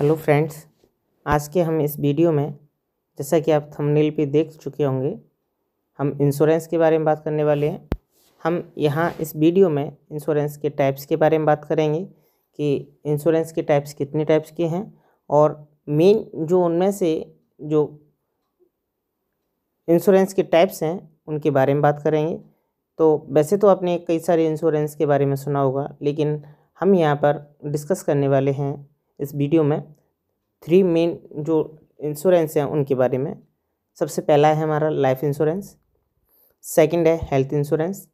hello friends आज के हम इस वीडियो में जैसा कि आप थंबनेल पे देख चुके होंगे हम इंश्योरेंस के बारे में बात करने वाले हैं हम यहाँ इस वीडियो में इंश्योरेंस के टाइप्स के बारे में बात करेंगे कि इंश्योरेंस के टाइप्स कितने टाइप्स के हैं और मेन जो उनमें से जो इंश्योरेंस के टाइप्स हैं उनके बारे में बात करेंगे तो वैसे तो आपने कई सारे इंश्योरेंस के बारे में सुना होगा लेकिन हम यहाँ पर डिस्कस करने वाले हैं इस वीडियो में थ्री मेन जो इंश्योरेंस हैं उनके बारे में सबसे पहला है हमारा लाइफ इंश्योरेंस सेकंड है हेल्थ इंश्योरेंस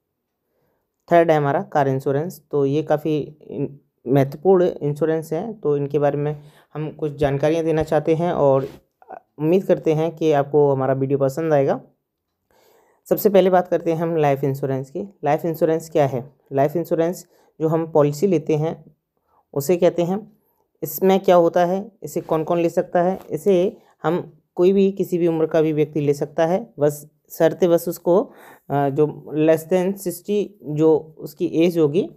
थर्ड है हमारा कार इंश्योरेंस तो ये काफ़ी महत्वपूर्ण इंश्योरेंस हैं तो इनके बारे में हम कुछ जानकारियाँ देना चाहते हैं और उम्मीद करते हैं कि आपको हमारा वीडियो पसंद आएगा सबसे पहले बात करते हैं हम लाइफ इंश्योरेंस की लाइफ इंश्योरेंस क्या है लाइफ इंश्योरेंस जो हम पॉलिसी लेते हैं उसे कहते हैं इसमें क्या होता है इसे कौन कौन ले सकता है इसे हम कोई भी किसी भी उम्र का भी व्यक्ति ले सकता है बस शर्ते बस उसको जो लेस देन सिक्सटी जो उसकी एज होगी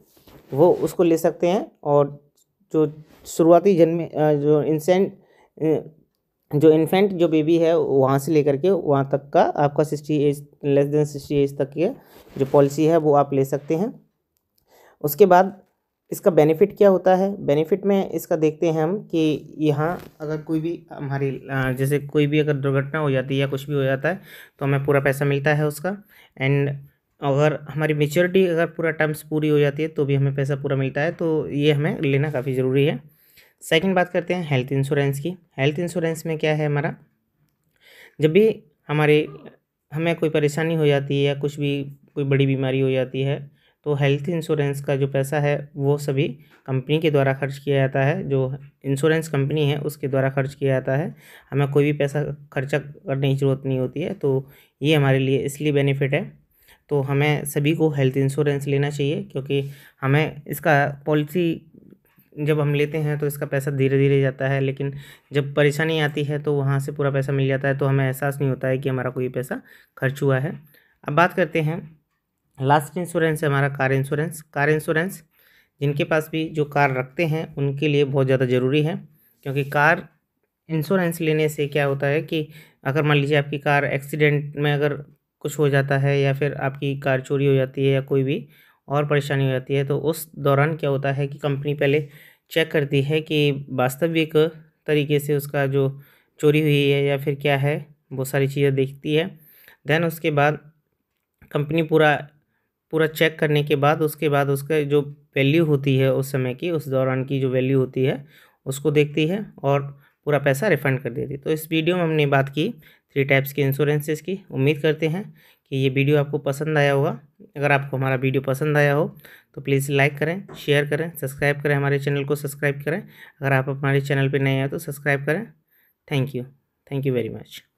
वो उसको ले सकते हैं और जो शुरुआती जन्म जो इंसेंट जो इन्फेंट जो बेबी है वहाँ से लेकर के वहाँ तक का आपका sixty age less than sixty age तक की जो पॉलिसी है वो आप ले सकते हैं उसके बाद इसका बेनिफिट क्या होता है बेनिफिट में इसका देखते हैं हम कि यहाँ अगर कोई भी हमारी जैसे कोई भी अगर दुर्घटना हो जाती है या कुछ भी हो जाता है तो हमें पूरा पैसा मिलता है उसका एंड अगर हमारी मेच्योरिटी अगर पूरा टर्म्स पूरी हो जाती है तो भी हमें पैसा पूरा मिलता है तो ये हमें लेना काफ़ी ज़रूरी है सेकेंड बात करते हैं हेल्थ इंश्योरेंस की हेल्थ इंश्योरेंस में क्या है हमारा जब भी हमारे हमें कोई परेशानी हो जाती है या कुछ भी कोई बड़ी बीमारी हो जाती है तो हेल्थ इंश्योरेंस का जो पैसा है वो सभी कंपनी के द्वारा खर्च किया जाता है जो इंश्योरेंस कंपनी है उसके द्वारा खर्च किया जाता है हमें कोई भी पैसा खर्चा करने की ज़रूरत नहीं होती है तो ये हमारे लिए इसलिए बेनिफिट है तो हमें सभी को हेल्थ इंश्योरेंस लेना चाहिए क्योंकि हमें इसका पॉलिसी जब हम लेते हैं तो इसका पैसा धीरे धीरे जाता है लेकिन जब परेशानी आती है तो वहाँ से पूरा पैसा मिल जाता है तो हमें एहसास नहीं होता है कि हमारा कोई पैसा खर्च हुआ है अब बात करते हैं लास्ट इंश्योरेंस है हमारा कार इंश्योरेंस कार इंश्योरेंस जिनके पास भी जो कार रखते हैं उनके लिए बहुत ज़्यादा ज़रूरी है क्योंकि कार इंश्योरेंस लेने से क्या होता है कि अगर मान लीजिए आपकी कार एक्सीडेंट में अगर कुछ हो जाता है या फिर आपकी कार चोरी हो जाती है या कोई भी और परेशानी हो जाती है तो उस दौरान क्या होता है कि कंपनी पहले चेक करती है कि वास्तविक तरीके से उसका जो चोरी हुई है या फिर क्या है वो सारी चीज़ें देखती है देन उसके बाद कंपनी पूरा पूरा चेक करने के बाद उसके बाद उसके जो वैल्यू होती है उस समय की उस दौरान की जो वैल्यू होती है उसको देखती है और पूरा पैसा रिफंड कर देती है तो इस वीडियो में हमने बात की थ्री टाइप्स के इंश्योरेंसेज की उम्मीद करते हैं कि ये वीडियो आपको पसंद आया होगा अगर आपको हमारा वीडियो पसंद आया हो तो प्लीज़ लाइक करें शेयर करें सब्सक्राइब करें हमारे चैनल को सब्सक्राइब करें अगर आप हमारे चैनल पर नए हैं तो सब्सक्राइब करें thank you thank you very much